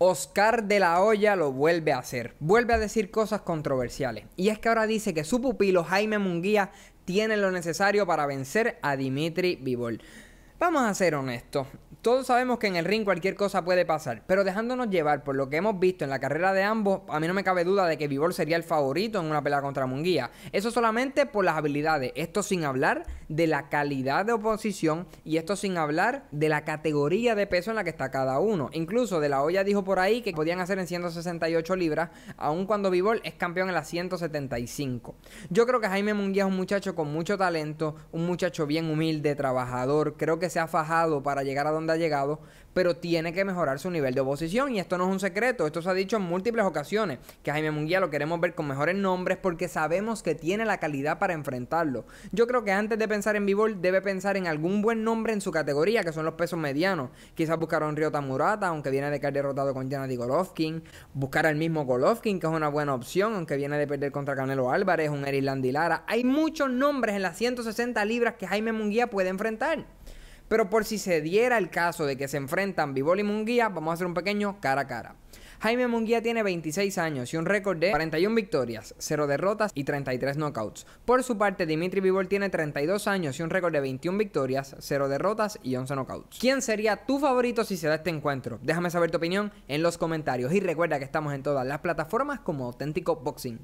Oscar de la Hoya lo vuelve a hacer, vuelve a decir cosas controversiales. Y es que ahora dice que su pupilo Jaime Munguía tiene lo necesario para vencer a Dimitri Vivol. Vamos a ser honestos, todos sabemos que en el ring cualquier cosa puede pasar, pero dejándonos llevar por lo que hemos visto en la carrera de ambos, a mí no me cabe duda de que Vivol sería el favorito en una pelea contra Munguía. Eso solamente por las habilidades, esto sin hablar de la calidad de oposición y esto sin hablar de la categoría de peso en la que está cada uno. Incluso De La olla dijo por ahí que podían hacer en 168 libras, aun cuando Vivol es campeón en las 175. Yo creo que Jaime Munguía es un muchacho con mucho talento, un muchacho bien humilde, trabajador, creo que se ha fajado para llegar a donde ha llegado, pero tiene que mejorar su nivel de oposición. Y esto no es un secreto, esto se ha dicho en múltiples ocasiones, que Jaime Munguía lo queremos ver con mejores nombres porque sabemos que tiene la calidad para enfrentarlo. Yo creo que antes de pensar en Bivol debe pensar en algún buen nombre en su categoría, que son los pesos medianos. Quizás buscar a un Ryota Murata, aunque viene de caer derrotado con Janadi Golovkin. Buscar al mismo Golovkin, que es una buena opción, aunque viene de perder contra Canelo Álvarez, un Eric Landilara. Hay muchos nombres en las 160 libras que Jaime Munguía puede enfrentar. Pero por si se diera el caso de que se enfrentan Bivol y Munguía, vamos a hacer un pequeño cara a cara. Jaime Munguía tiene 26 años y un récord de 41 victorias, 0 derrotas y 33 knockouts. Por su parte, Dimitri Bivol tiene 32 años y un récord de 21 victorias, 0 derrotas y 11 knockouts. ¿Quién sería tu favorito si se da este encuentro? Déjame saber tu opinión en los comentarios y recuerda que estamos en todas las plataformas como auténtico boxing.